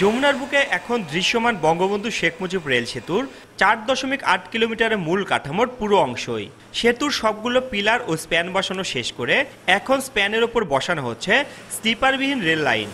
যমুনার বুকে এখন দৃশ্যমান বঙ্গবন্ধু শেখ মুজিব রেল সেতুর চার দশমিক আট কিলোমিটারের মূল কাঠামোর পুরো অংশই সেতুর সবগুলো পিলার ও স্প্যান বসানো শেষ করে এখন স্প্যানের ওপর বসানো হচ্ছে স্লিপারবিহীন রেল লাইন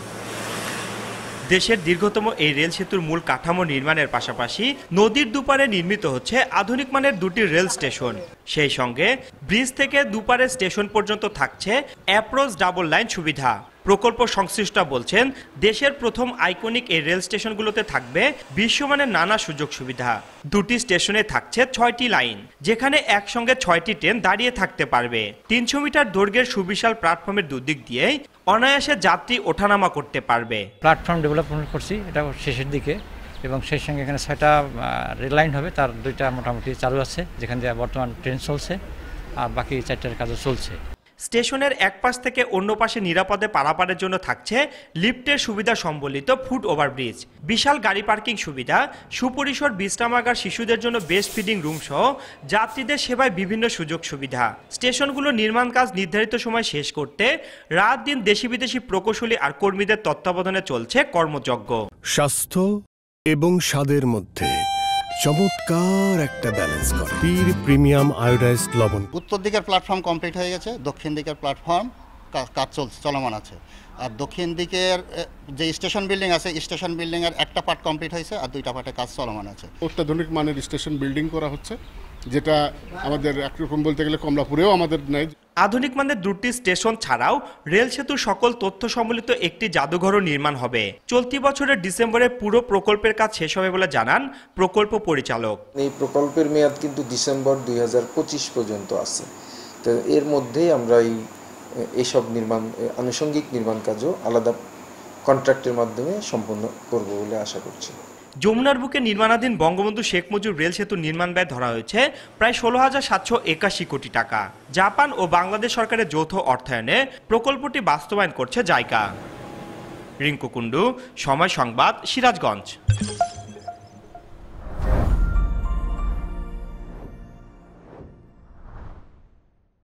দেশের দীর্ঘতম এই রেল সেতুর মূল কাঠামো নির্মাণের পাশাপাশি নদীর দুপারে নির্মিত হচ্ছে আধুনিক মানের দুটি রেল স্টেশন সেই সঙ্গে ব্রিজ থেকে দুপারে স্টেশন পর্যন্ত থাকছে অ্যাপ্রোচ ডাবল লাইন সুবিধা প্রকল্প সংশ্লিষ্ট বলছেন দেশের প্রথম আইকনিক এই রেল স্টেশনগুলোতে থাকবে বিশ্বমানের নানা সুযোগ সুবিধা দুটি স্টেশনে থাকছে ছয়টি লাইন যেখানে একসঙ্গে ছয়টি ট্রেন দাঁড়িয়ে থাকতে পারবে তিনশো মিটার দৈর্ঘ্যের সুবিশাল প্ল্যাটফর্মের দুদিক দিয়েই অনায়াসে যাত্রী ওঠানামা করতে পারবে প্ল্যাটফর্ম ডেভেলপমেন্ট করছি এটা শেষের দিকে এবং সেই সঙ্গে এখানে ছয়টা রেল লাইন হবে তার দুইটা মোটামুটি চালু আছে যেখান দিয়ে বর্তমান ট্রেন চলছে আর বাকি চারটার কাজও চলছে স্টেশনের এক পাশ থেকে অন্য পাশে নিরাপদে পারাপারের জন্য থাকছে লিফটের সুবিধা সম্বলিত ফুট ওভারব্রিজ বিশাল গাড়ি পার্কিং সুবিধা সুপরিসর বিশ্রামাগার শিশুদের জন্য বেস্ট ফিডিং রুম সহ যাত্রীদের সেবায় বিভিন্ন সুযোগ সুবিধা স্টেশনগুলো নির্মাণ কাজ নির্ধারিত সময় শেষ করতে রাত দিন দেশি বিদেশি প্রকৌশলী আর কর্মীদের তত্ত্বাবধানে চলছে কর্মযজ্ঞ স্বাস্থ্য এবং স্বাদের মধ্যে চমৎকার একটা ব্যালেন্স করে পীর প্রিমিয়াম আয়োডাইজড লবণ উত্তর দিকের প্ল্যাটফর্ম কমপ্লিট হয়ে গেছে দক্ষিণ দিকের প্ল্যাটফর্ম কাজ চলছে চলমান আছে আর দক্ষিণ দিকের যে স্টেশন বিল্ডিং আছে স্টেশন বিল্ডিংয়ের একটা পার্ট কমপ্লিট হয়েছে আর দুইটা পার্টে কাজ চলমান আছে অত্যাধুনিক মানের স্টেশন বিল্ডিং করা হচ্ছে যেটা আমাদের একরকম বলতে গেলে কমলাপুরেও আমাদের নেই আধুনিক মানের দুটি স্টেশন ছাড়াও রেল সেতুর সকল তথ্য সম্বলিত একটি জাদুঘরও নির্মাণ হবে চলতি বছরের ডিসেম্বরে পুরো প্রকল্পের কাজ শেষ হবে বলে জানান প্রকল্প পরিচালক এই প্রকল্পের মেয়াদ কিন্তু ডিসেম্বর দুই পর্যন্ত আছে তো এর মধ্যেই আমরা এই এইসব নির্মাণ আনুষঙ্গিক নির্মাণ কাজও আলাদা কন্ট্রাক্টের মাধ্যমে সম্পন্ন করব বলে আশা করছি যমুনার বুকে নির্মাণাধীন বঙ্গবন্ধু শেখ মুজিব রেল সেতু নির্মাণ ব্যয় ধরা হয়েছে প্রায় ষোলো হাজার সাতশো একাশি কোটি টাকা জাপান ও বাংলাদেশ সরকারের যৌথ অর্থায়নে প্রকল্পটি বাস্তবায়ন করছে জায়গা রিঙ্কু কুণ্ডু সময় সংবাদ সিরাজগঞ্জ